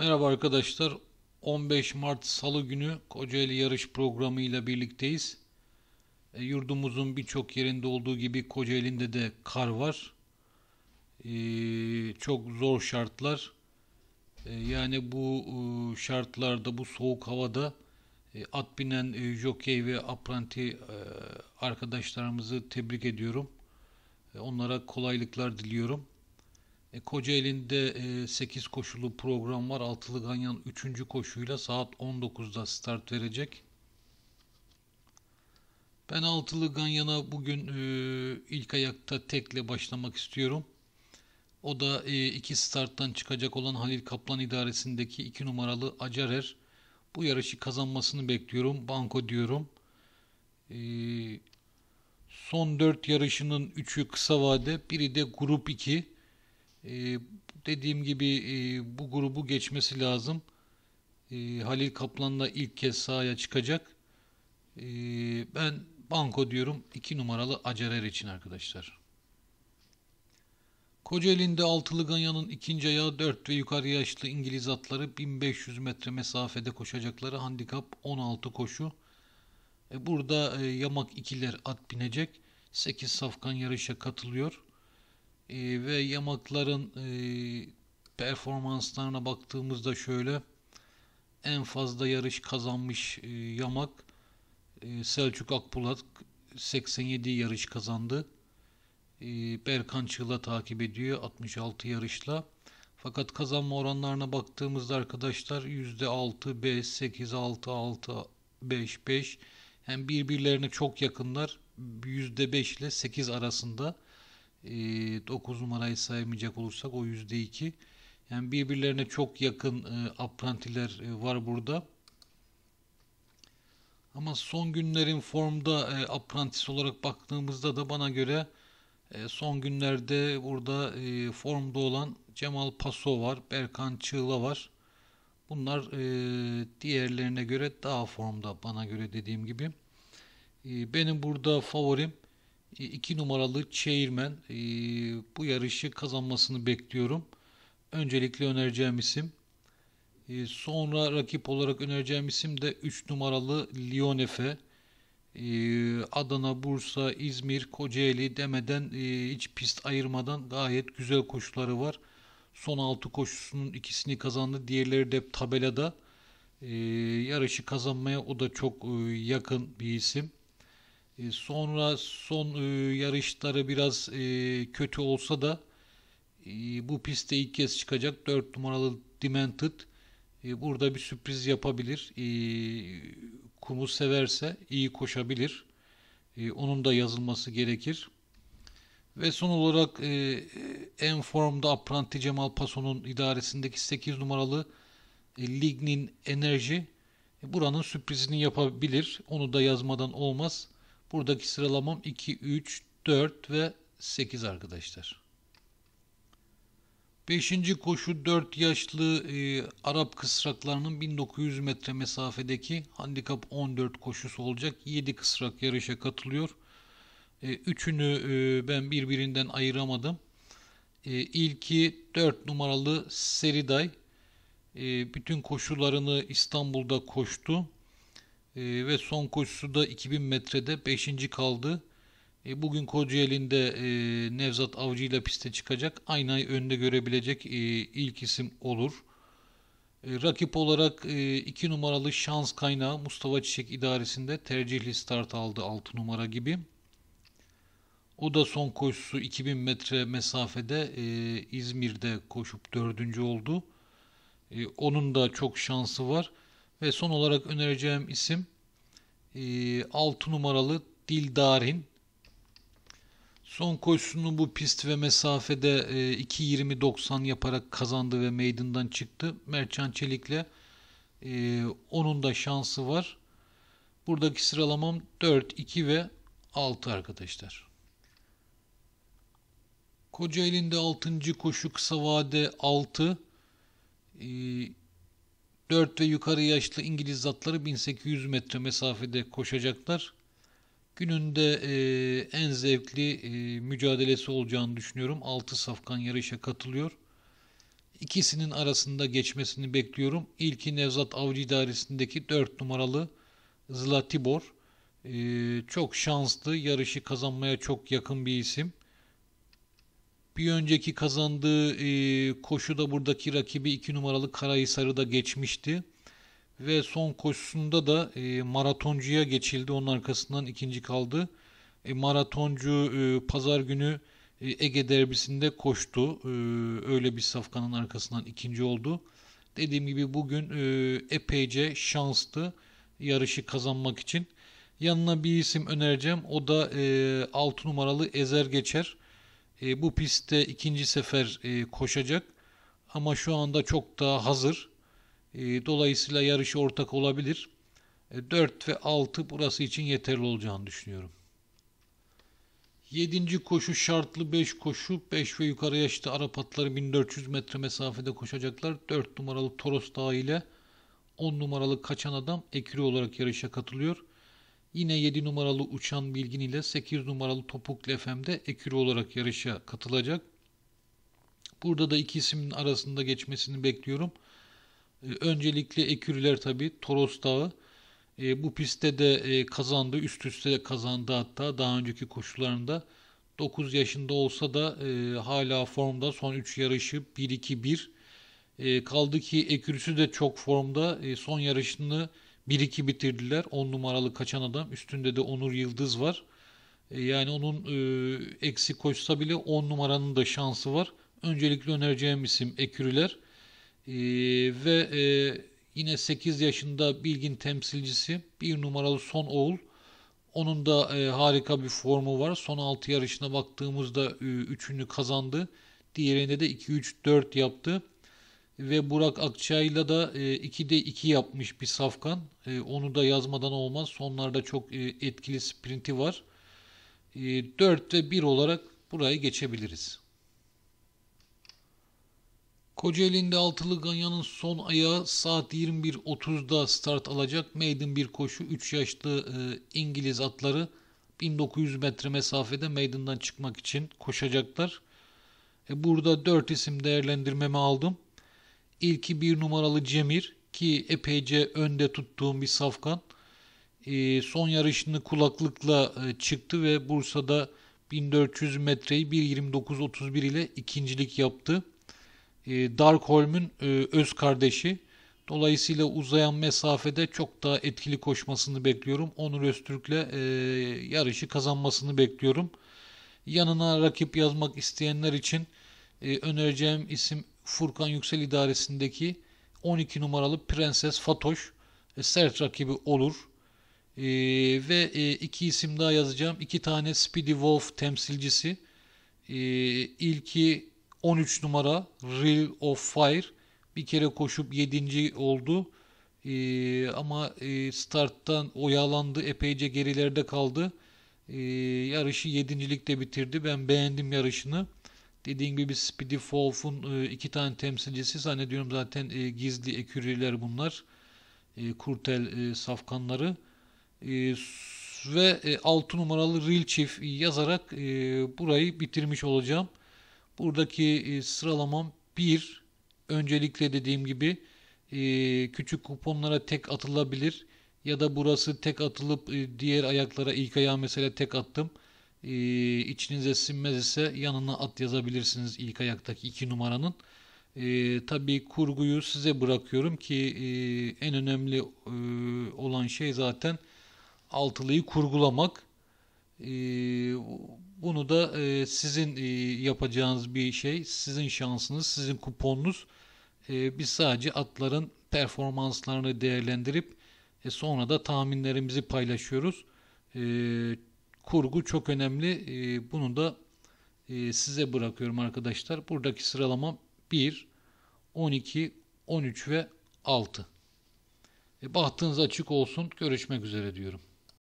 Merhaba arkadaşlar. 15 Mart Salı günü Kocaeli yarış programı ile birlikteyiz. E, yurdumuzun birçok yerinde olduğu gibi Kocaeli'nde de kar var. E, çok zor şartlar. E, yani bu e, şartlarda, bu soğuk havada e, at binen e, jokey ve apranti e, arkadaşlarımızı tebrik ediyorum. E, onlara kolaylıklar diliyorum. E, Kocaeli'nde e, 8 koşulu program var. Altılı Ganyan 3. koşuyla saat 19'da start verecek. Ben Altılı Ganyan'a bugün e, ilk ayakta tekle başlamak istiyorum. O da e, iki starttan çıkacak olan Halil Kaplan idaresindeki 2 numaralı Acarer. Bu yarışı kazanmasını bekliyorum. Banko diyorum. E, son 4 yarışının 3'ü kısa vade, biri de grup 2. Ee, dediğim gibi e, bu grubu geçmesi lazım. Ee, Halil Kaplan da ilk kez sahaya çıkacak. Ee, ben banko diyorum 2 numaralı Acerer için arkadaşlar. Kocaeli'nde altılı ganyanın ikinci ayağı 4 ve yukarı yaşlı İngiliz atları 1500 metre mesafede koşacakları handikap 16 koşu. E, burada e, yamak ikiler at binecek. 8 safkan yarışa katılıyor e, ve yamakların e, performanslarına baktığımızda şöyle en fazla yarış kazanmış e, yamak e, Selçuk Akpulat 87 yarış kazandı. E, Berkan Çığla takip ediyor 66 yarışla. Fakat kazanma oranlarına baktığımızda arkadaşlar %6, 5, 8, 6, 6, 5, 5. Yani birbirlerine çok yakınlar. %5 ile 8 arasında. 9 ee, numarayı saymayacak olursak o yüzde iki. Yani birbirlerine çok yakın e, aprantiler e, var burada. Ama son günlerin formda e, aprantis olarak baktığımızda da bana göre son günlerde burada formda olan Cemal Paso var, Berkan Çığla var. Bunlar diğerlerine göre daha formda bana göre dediğim gibi. benim burada favorim 2 e, numaralı Çeyirmen e, bu yarışı kazanmasını bekliyorum. Öncelikle önereceğim isim. E, sonra rakip olarak önereceğim isim de 3 numaralı Lyonefe. Adana, Bursa, İzmir, Kocaeli demeden hiç pist ayırmadan gayet güzel koşuları var. Son 6 koşusunun ikisini kazandı. Diğerleri de tabelada. yarışı kazanmaya o da çok yakın bir isim. E, sonra son e, yarışları biraz e, kötü olsa da bu pistte ilk kez çıkacak 4 numaralı Demented burada bir sürpriz yapabilir. Kumu severse iyi koşabilir. Onun da yazılması gerekir. Ve son olarak en formda Apranti Cemal Paso'nun idaresindeki 8 numaralı Lignin Enerji buranın sürprizini yapabilir. Onu da yazmadan olmaz. Buradaki sıralamam 2, 3, 4 ve 8 arkadaşlar. Beşinci koşu 4 yaşlı e, Arap kısraklarının 1900 metre mesafedeki handikap 14 koşusu olacak. 7 kısrak yarışa katılıyor. E, üçünü e, ben birbirinden ayıramadım. E, ilki 4 numaralı Seriday. E, bütün koşularını İstanbul'da koştu. E, ve son koşusu da 2000 metrede 5. kaldı. E, bugün Kocaeli'nde e, Nevzat Avcı ile piste çıkacak. Aynı ay önde görebilecek e, ilk isim olur. E, rakip olarak 2 e, numaralı şans kaynağı Mustafa Çiçek idaresinde tercihli start aldı 6 numara gibi. O da son koşusu 2000 metre mesafede e, İzmir'de koşup dördüncü oldu. E, onun da çok şansı var. Ve son olarak önereceğim isim e, 6 numaralı Dildarin. Son koşusunu bu pist ve mesafede e, 2.20.90 yaparak kazandı ve meydandan çıktı. Merçan Çelik'le e, onun da şansı var. Buradaki sıralamam 4, 2 ve 6 arkadaşlar. Kocaeli'nde 6. koşu kısa vade 6. 4 ve yukarı yaşlı İngiliz zatları 1800 metre mesafede koşacaklar. Gününde e, en zevkli e, mücadelesi olacağını düşünüyorum. 6 safkan yarışa katılıyor. İkisinin arasında geçmesini bekliyorum. İlki Nevzat Avcı idaresindeki 4 numaralı Zlatibor. E, çok şanslı, yarışı kazanmaya çok yakın bir isim. Bir önceki kazandığı e, koşuda buradaki rakibi 2 numaralı Karahisar'ı geçmişti. Ve son koşusunda da e, maratoncuya geçildi. Onun arkasından ikinci kaldı. E, maratoncu e, pazar günü e, Ege derbisinde koştu. E, öyle bir safkanın arkasından ikinci oldu. Dediğim gibi bugün e, epeyce şanslı yarışı kazanmak için. Yanına bir isim önereceğim. O da e, 6 numaralı Ezer Geçer. E, bu pistte ikinci sefer e, koşacak ama şu anda çok daha hazır. E, dolayısıyla yarışı ortak olabilir. E, 4 ve 6 burası için yeterli olacağını düşünüyorum. 7. koşu şartlı 5 koşu. 5 ve yukarı yaşta Arap atları 1400 metre mesafede koşacaklar. 4 numaralı Toros Dağı ile 10 numaralı Kaçan Adam ekili olarak yarışa katılıyor. Yine 7 numaralı Uçan Bilgin ile 8 numaralı Topuklu FM'de ekürü olarak yarışa katılacak. Burada da iki ismin arasında geçmesini bekliyorum. Ee, öncelikle ekürüler tabi Toros Dağı. Ee, bu pistte de e, kazandı, üst üste kazandı hatta daha önceki koşularında. 9 yaşında olsa da e, hala formda son 3 yarışı 1-2-1. Ee, kaldı ki ekürüsü de çok formda. son yarışını 1-2 bitirdiler. 10 numaralı kaçan adam. Üstünde de Onur Yıldız var. E, yani onun e, eksi koşsa bile 10 numaranın da şansı var. Öncelikle önereceğim isim Ekürüler. E, ve e, yine 8 yaşında Bilgin temsilcisi bir numaralı Son Oğul. Onun da e, harika bir formu var. Son 6 yarışına baktığımızda 3'ünü e, kazandı. Diğerinde de 2-3-4 yaptı ve Burak Akçay'la da e, 2'de 2 yapmış bir Safkan. E, onu da yazmadan olmaz. Sonlarda çok e, etkili sprinti var. E, 4 ve 1 olarak burayı geçebiliriz. Kocaeli'nde altılı Ganyan'ın son ayağı saat 21.30'da start alacak. Maiden bir koşu 3 yaşlı e, İngiliz atları 1900 metre mesafede meydandan çıkmak için koşacaklar. burada 4 isim değerlendirmemi aldım. İlki bir numaralı Cemir ki epeyce önde tuttuğum bir safkan. Ee, son yarışını kulaklıkla e, çıktı ve Bursa'da 1400 metreyi 1.29.31 ile ikincilik yaptı. Ee, e, Darkholm'un öz kardeşi. Dolayısıyla uzayan mesafede çok daha etkili koşmasını bekliyorum. Onur Öztürk'le e, yarışı kazanmasını bekliyorum. Yanına rakip yazmak isteyenler için e, önereceğim isim Furkan Yüksel idaresindeki 12 numaralı Prenses Fatoş e, sert rakibi olur. E, ve e, iki isim daha yazacağım. İki tane Speedy Wolf temsilcisi. E, ilki 13 numara Real of Fire. Bir kere koşup 7. oldu. E, ama e, starttan oyalandı. Epeyce gerilerde kaldı. E, yarışı 7. bitirdi. Ben beğendim yarışını. Dediğim gibi Speedy Wolf'un e, iki tane temsilcisi zannediyorum zaten e, gizli eküriler bunlar. E, kurtel safkanları. Ve 6 numaralı Real Chief yazarak burayı bitirmiş olacağım. Buradaki sıralamam 1. Öncelikle dediğim gibi küçük kuponlara tek atılabilir. Ya da burası tek atılıp diğer ayaklara ilk ayağa mesela tek attım e, içinize sinmez ise yanına at yazabilirsiniz ilk ayaktaki iki numaranın. E, tabii kurguyu size bırakıyorum ki e, en önemli e, olan şey zaten altılıyı kurgulamak. Ee, bunu da e, sizin yapacağınız bir şey, sizin şansınız, sizin kuponunuz. biz sadece atların performanslarını değerlendirip sonra da tahminlerimizi paylaşıyoruz kurgu çok önemli. E, bunu da e, size bırakıyorum arkadaşlar. Buradaki sıralamam 1, 12, 13 ve 6. E, bahtınız açık olsun. Görüşmek üzere diyorum.